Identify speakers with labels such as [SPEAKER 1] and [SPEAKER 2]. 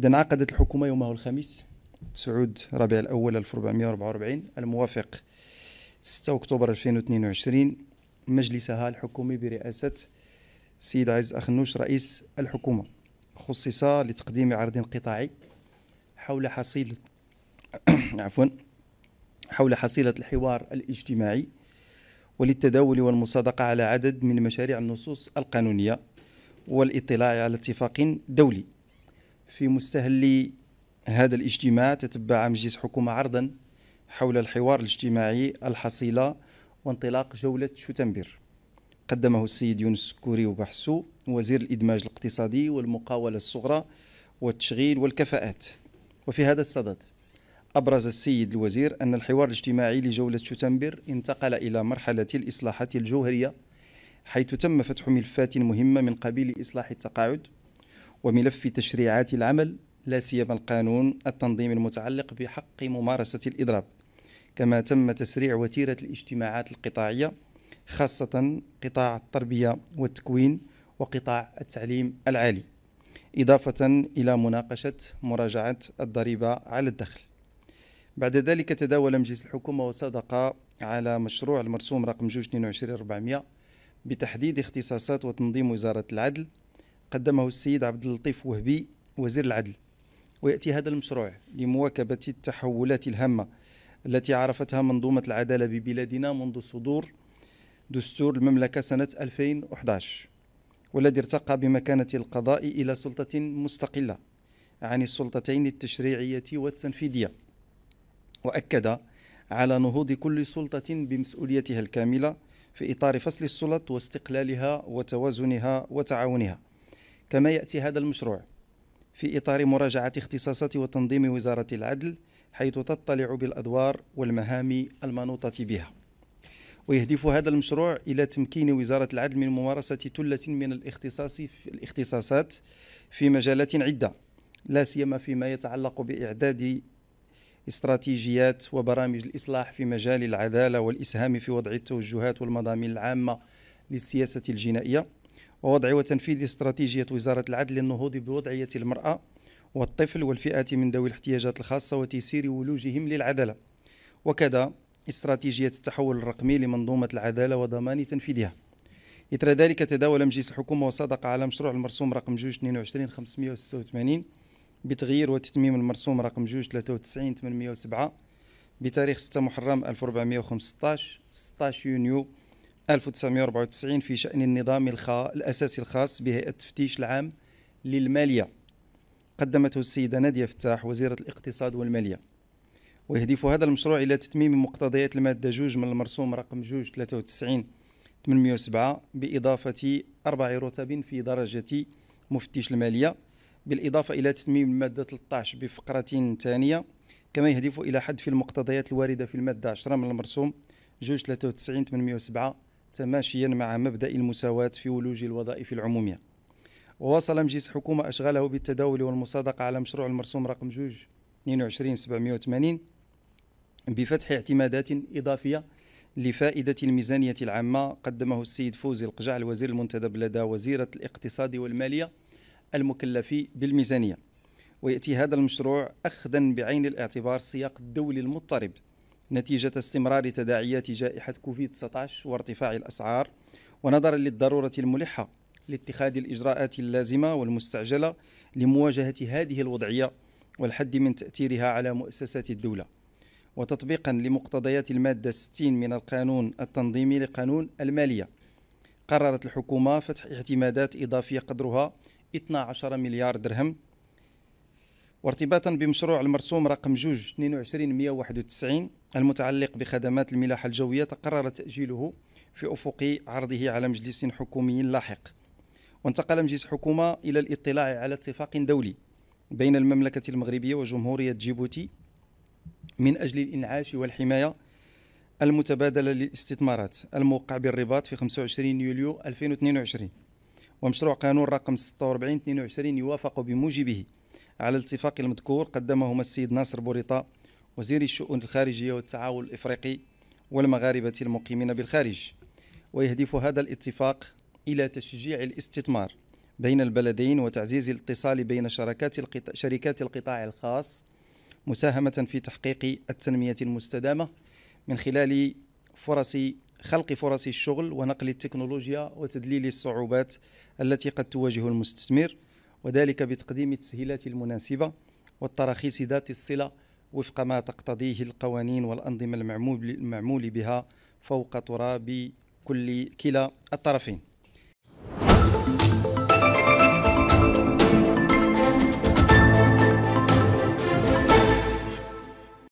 [SPEAKER 1] إذا عقدت الحكومة يومه الخميس 9 ربيع الأول 1444 الموافق 6 أكتوبر 2022 مجلسها الحكومي برئاسة السيد عز أخنوش رئيس الحكومة خصص لتقديم عرض قطاعي حول حصيلة عفوا حول حصيلة الحوار الاجتماعي وللتداول والمصادقة على عدد من مشاريع النصوص القانونية والاطلاع على اتفاق دولي في مستهل هذا الاجتماع تتبع مجلس حكومة عرضا حول الحوار الاجتماعي الحصيلة وانطلاق جولة شتنبر قدمه السيد يونس كوري وبحسو وزير الإدماج الاقتصادي والمقاولة الصغرى والتشغيل والكفاءات وفي هذا الصدد أبرز السيد الوزير أن الحوار الاجتماعي لجولة شتنبر انتقل إلى مرحلة الإصلاحات الجوهرية حيث تم فتح ملفات مهمة من قبيل إصلاح التقاعد وملف تشريعات العمل لا سيما القانون التنظيمي المتعلق بحق ممارسة الإضراب كما تم تسريع وتيرة الاجتماعات القطاعية خاصة قطاع التربية والتكوين وقطاع التعليم العالي إضافة إلى مناقشة مراجعة الضريبة على الدخل بعد ذلك تداول مجلس الحكومة وصدق على مشروع المرسوم رقم 22400 بتحديد اختصاصات وتنظيم وزارة العدل قدمه السيد عبد اللطيف وهبي وزير العدل ويأتي هذا المشروع لمواكبة التحولات الهامة التي عرفتها منظومة العدالة ببلادنا منذ صدور دستور المملكة سنة 2011 والذي ارتقى بمكانة القضاء إلى سلطة مستقلة عن السلطتين التشريعية والتنفيذية وأكد على نهوض كل سلطة بمسؤوليتها الكاملة في إطار فصل السلط واستقلالها وتوازنها وتعاونها كما يأتي هذا المشروع في إطار مراجعة اختصاصات وتنظيم وزارة العدل حيث تطلع بالأدوار والمهام المنوطة بها ويهدف هذا المشروع إلى تمكين وزارة العدل من ممارسة تلة من الاختصاص في الاختصاصات في مجالات عدة لا سيما فيما يتعلق بإعداد استراتيجيات وبرامج الإصلاح في مجال العدالة والإسهام في وضع التوجهات والمضامين العامة للسياسة الجنائية ووضع وتنفيذ استراتيجية وزارة العدل للنهوض بوضعية المرأة والطفل والفئات من ذوي الاحتياجات الخاصة وتيسير ولوجهم للعدالة وكذا استراتيجية التحول الرقمي لمنظومة العدالة وضمان تنفيذها إثر ذلك تداول مجلس الحكومة وصدق على مشروع المرسوم رقم 22586 بتغيير وتتميم المرسوم رقم 293807 بتاريخ 6 محرم 1415 16 يونيو 1994 في شأن النظام الخ... الأساسي الخاص بهيئة التفتيش العام للمالية قدمته السيدة نادية فتاح وزيرة الاقتصاد والمالية ويهدف هذا المشروع إلى تتميم مقتضيات المادة جوج من المرسوم رقم جوج 93 807 بإضافة أربع رتب في درجة مفتش المالية بالإضافة إلى تتميم المادة 13 بفقرة ثانية كما يهدف إلى حد في المقتضيات الواردة في المادة 10 من المرسوم جوج 93 807 تماشيا مع مبدأ المساواة في ولوج الوظائف العمومية وواصل مجلس الحكومة أشغاله بالتداول والمصادقة على مشروع المرسوم رقم 2 22 780 بفتح اعتمادات إضافية لفائدة الميزانية العامة قدمه السيد فوزي القجع الوزير المنتدب لدى وزيرة الاقتصاد والمالية المكلف بالميزانية ويأتي هذا المشروع أخذا بعين الاعتبار السياق الدولي المضطرب نتيجة استمرار تداعيات جائحة كوفيد-19 وارتفاع الأسعار ونظرا للضرورة الملحة لاتخاذ الإجراءات اللازمة والمستعجلة لمواجهة هذه الوضعية والحد من تأثيرها على مؤسسات الدولة وتطبيقا لمقتضيات المادة 60 من القانون التنظيمي لقانون المالية قررت الحكومة فتح اعتمادات إضافية قدرها 12 مليار درهم وارتباطا بمشروع المرسوم رقم جوج 22191 المتعلق بخدمات الملاحة الجوية تقرر تأجيله في أفق عرضه على مجلس حكومي لاحق وانتقل مجلس حكومة إلى الاطلاع على اتفاق دولي بين المملكة المغربية وجمهورية جيبوتي من أجل الإنعاش والحماية المتبادلة للاستثمارات الموقع بالرباط في 25 يوليو 2022 ومشروع قانون رقم 46 22 يوافق بموجبه على الاتفاق المذكور قدمهما السيد ناصر بوريطة وزير الشؤون الخارجية والتعاون الإفريقي والمغاربة المقيمين بالخارج ويهدف هذا الاتفاق إلى تشجيع الاستثمار بين البلدين وتعزيز الاتصال بين شركات القط... شركات القطاع الخاص مساهمة في تحقيق التنمية المستدامة من خلال فرص خلق فرص الشغل ونقل التكنولوجيا وتذليل الصعوبات التي قد تواجه المستثمر وذلك بتقديم التسهيلات المناسبة والتراخيص ذات الصلة وفق ما تقتضيه القوانين والأنظمة المعمول بها فوق تراب كل كلا الطرفين